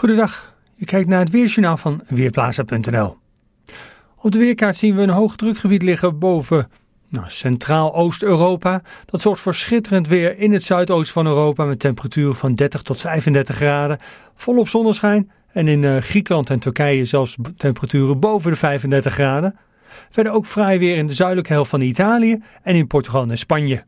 Goedendag, je kijkt naar het Weerjournaal van Weerplaza.nl. Op de weerkaart zien we een hoogdrukgebied liggen boven nou, Centraal-Oost-Europa. Dat zorgt voor schitterend weer in het zuidoosten van Europa met temperaturen van 30 tot 35 graden, volop zonneschijn. En in eh, Griekenland en Turkije zelfs temperaturen boven de 35 graden. Verder ook vrij weer in de zuidelijke helft van Italië en in Portugal en Spanje.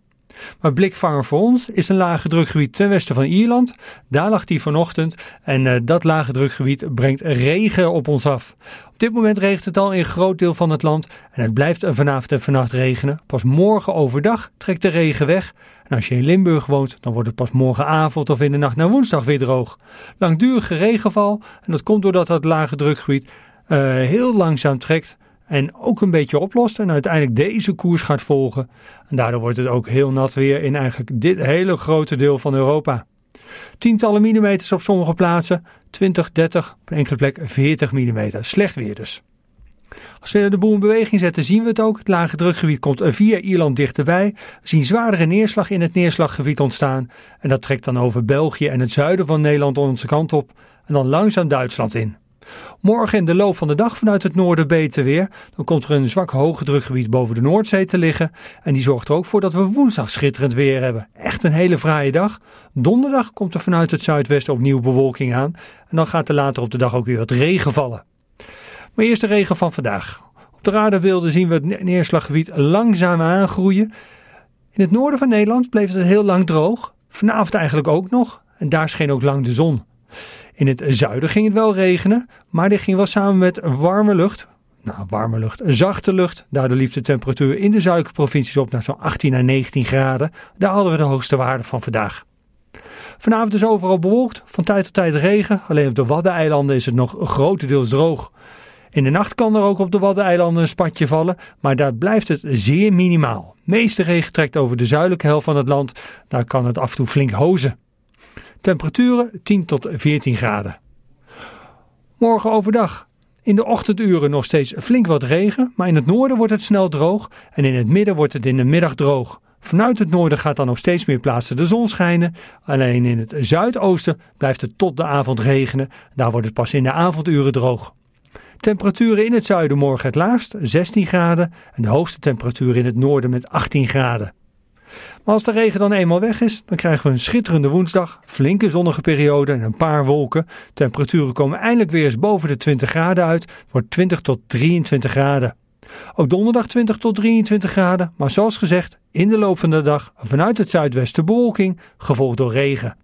Maar blikvanger voor ons is een lage drukgebied ten westen van Ierland. Daar lag die vanochtend en eh, dat lage drukgebied brengt regen op ons af. Op dit moment regent het al in een groot deel van het land en het blijft vanavond en vannacht regenen. Pas morgen overdag trekt de regen weg. En als je in Limburg woont, dan wordt het pas morgenavond of in de nacht naar woensdag weer droog. Langdurige regenval en dat komt doordat dat lage drukgebied eh, heel langzaam trekt en ook een beetje oplost en uiteindelijk deze koers gaat volgen. En daardoor wordt het ook heel nat weer in eigenlijk dit hele grote deel van Europa. Tientallen millimeters op sommige plaatsen, 20, 30, op enkele plek 40 mm. Slecht weer dus. Als we de boel in beweging zetten, zien we het ook. Het lage drukgebied komt via Ierland dichterbij. We zien zwaardere neerslag in het neerslaggebied ontstaan. En dat trekt dan over België en het zuiden van Nederland onze kant op. En dan langzaam Duitsland in. Morgen in de loop van de dag vanuit het noorden beter weer. Dan komt er een zwak hoge boven de Noordzee te liggen. En die zorgt er ook voor dat we woensdag schitterend weer hebben. Echt een hele fraaie dag. Donderdag komt er vanuit het zuidwesten opnieuw bewolking aan. En dan gaat er later op de dag ook weer wat regen vallen. Maar eerst de regen van vandaag. Op de radarbeelden zien we het neerslaggebied langzaam aangroeien. In het noorden van Nederland bleef het heel lang droog. Vanavond eigenlijk ook nog. En daar scheen ook lang de zon. In het zuiden ging het wel regenen, maar dit ging wel samen met warme lucht. Nou, warme lucht, zachte lucht. Daardoor liep de temperatuur in de zuidelijke provincies op naar zo'n 18 à 19 graden. Daar hadden we de hoogste waarde van vandaag. Vanavond is overal bewolkt, van tijd tot tijd regen. Alleen op de Waddeneilanden is het nog grotendeels droog. In de nacht kan er ook op de Waddeneilanden een spatje vallen, maar daar blijft het zeer minimaal. De meeste regen trekt over de zuidelijke helft van het land. Daar kan het af en toe flink hozen. Temperaturen 10 tot 14 graden. Morgen overdag. In de ochtenduren nog steeds flink wat regen, maar in het noorden wordt het snel droog en in het midden wordt het in de middag droog. Vanuit het noorden gaat dan op steeds meer plaatsen de zon schijnen. Alleen in het zuidoosten blijft het tot de avond regenen. Daar wordt het pas in de avonduren droog. Temperaturen in het zuiden morgen het laagst, 16 graden. En de hoogste temperatuur in het noorden met 18 graden. Maar als de regen dan eenmaal weg is, dan krijgen we een schitterende woensdag, flinke zonnige periode en een paar wolken. Temperaturen komen eindelijk weer eens boven de 20 graden uit. Het wordt 20 tot 23 graden. Ook donderdag 20 tot 23 graden, maar zoals gezegd, in de loop van de dag vanuit het zuidwesten bewolking, gevolgd door regen.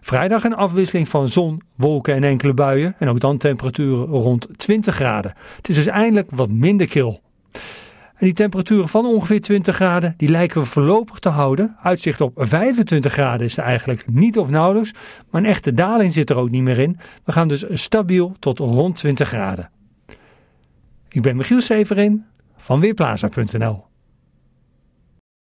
Vrijdag een afwisseling van zon, wolken en enkele buien en ook dan temperaturen rond 20 graden. Het is dus eindelijk wat minder kil. En die temperaturen van ongeveer 20 graden, die lijken we voorlopig te houden. Uitzicht op 25 graden is er eigenlijk niet of nauwelijks. Maar een echte daling zit er ook niet meer in. We gaan dus stabiel tot rond 20 graden. Ik ben Michiel Severin van Weerplaza.nl